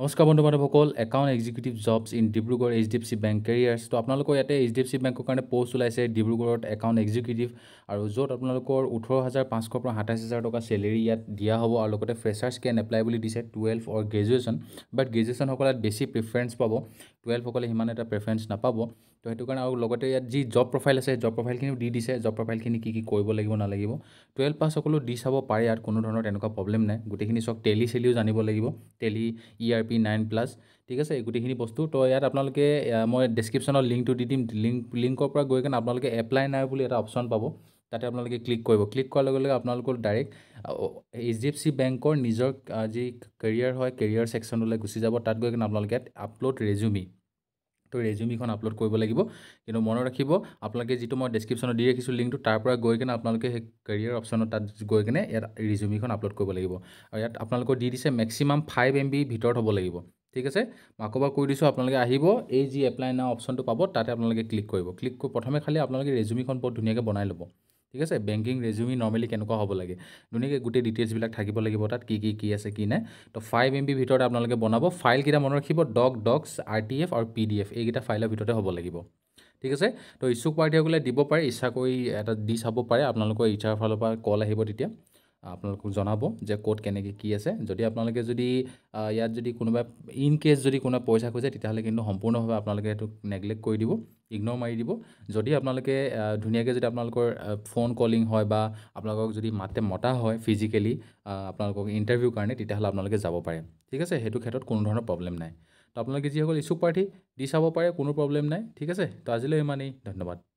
নমস্কাৰ বন্ধু বান্ধৱসকল account executive jobs in Dibrugarh H D F C bank careers ত' আপোনালোকৰ ইয়াতে এইচ ডি এফ চি বেংকৰ কাৰণে পষ্ট ওলাইছে ডিব্ৰুগড়ত একাউণ্ট এক্সিকিউটিভ আৰু য'ত আপোনালোকৰ ওঠৰ হাজাৰ পাঁচশৰ পৰা সাতাইছ হাজাৰ টকা চেলেৰি ইয়াত দিয়া হ'ব আৰু লগতে ফ্ৰেচাৰ্ছ কেন এপ্লাই বুলি দিছে টুৱেলভ অৰ গ্ৰেজুৱেশ্যন বাট গ্ৰেজুৱেশ্যনসকলে বেছি প্ৰিফাৰেঞ্চ পাব টুৱেলভসকলে সিমান এটা প্ৰেফাৰেঞ্চ নাপাব তো সেইটো কাৰণে আৰু লগতে ইয়াত যি জব প্ৰফাইল আছে জব প্ৰফাইলখিনিও দি দিছে জব প্ৰফাইলখিনি কি কি কৰিব লাগিব নালাগিব টুৱেলভ পাছ সকলো দি চাব পাৰে ইয়াত কোনো ধৰণৰ তেনেকুৱা প্ৰব্লেম নাই গোটেইখিনি চাওক টেলি চেলিও জানিব লাগিব Tally E R P nine plus ঠিক আছে এই গোটেইখিনি বস্তু তো ইয়াত আপোনালোকে মই ডিছক্ৰিপশ্যনত লিংকটো দি দিম লিংক লিংকৰ পৰা গৈ কেনে আপোনালোকে এপ্লাই নাই বুলি এটা অপশ্যন পাব তাতে আপোনালোকে ক্লিক কৰিব ক্লিক কৰাৰ লগে লগে আপোনালোকৰ direct H D F C বেংকৰ নিজৰ যি কেৰিয়াৰ হয় কেৰিয়াৰ ছেকশ্যনলৈ গুচি যাব তাত গৈ কেনে আপোনালোকে ইয়াত আপলোড ৰেজুমি তো ৰেজিউমিখন আপলোড কৰিব লাগিব কিন্তু মনত ৰাখিব আপোনালোকে যিটো মই ডেছক্ৰিপশ্যনত দি ৰাখিছোঁ লিংকটো তাৰ পৰা গৈ কিনে আপোনালোকে সেই কেৰিয়াৰ অপশ্যনত তাত গৈ কিনে ইয়াত ৰিজুমিখন আপলোড কৰিব লাগিব আৰু ইয়াত আপোনালোকৰ দি দিছে মেক্সিমাম ফাইভ এম বি ভিতৰত হ'ব লাগিব ঠিক আছে মই আকৌ বাৰু কৈ দিছোঁ আপোনালোকে আহিব এই যি এপ্লাই নাও অপশ্যনটো পাব তাতে আপোনালোকে ক্লিক কৰিব ক্লিক কৰি প্ৰথমে খালী আপোনালোকে ৰেজিউমিখন বৰ ধুনীয়াকৈ বনাই ল'ব ঠিক আছে বেংকিং ৰেজিউমি নৰ্মেলি কেনেকুৱা হ'ব লাগে ধুনীয়াকৈ গোটেই ডিটেইলছবিলাক থাকিব লাগিব তাত কি কি কি আছে কি নাই তো ফাইভ এম বিৰ ভিতৰত আপোনালোকে বনাব ফাইলকেইটা মনত ৰাখিব doc docs R T F আৰু পি ডি এফ এইকেইটা ফাইলৰ ভিতৰতে হ'ব লাগিব ঠিক আছে তো ইচ্ছুক প্ৰাৰ্থীসকলে দিব পাৰে ইচ্ছা কৰি এটা দি চাব পাৰে আপোনালোকৰ ইচ্ছাৰ ফালৰ পৰা কল আহিব তেতিয়া আপনালক জনাব যে কোড কেনে কি আছে যদি আপনালকে যদি ইয়া যদি কোনবা ইন কেস যদি কোন পইসা খুজে তেতাহলে কিন্তু সম্পূৰ্ণভাৱে আপনালকে এট নেগ্লেক্ট কৰি দিব ইগনোর মাই দিব যদি আপনালকে ধুনিয়াকে যদি আপনালকৰ ফোন কলিং হয় বা আপনালকক যদি মতে মটা হয় ফিজিক্যালি আপনালকক ইনটৰভিউ কৰণে তেতাহলে আপনালকে যাব পাৰে ঠিক আছে হেতু ক্ষেতত কোন ধৰণৰ প্ৰবলেম নাই তো আপনালকে যে হ'ল ইস্যু পার্টি ডিসাবো পাৰে কোনো প্ৰবলেম নাই ঠিক আছে তো আজিলে মানে ধন্যবাদ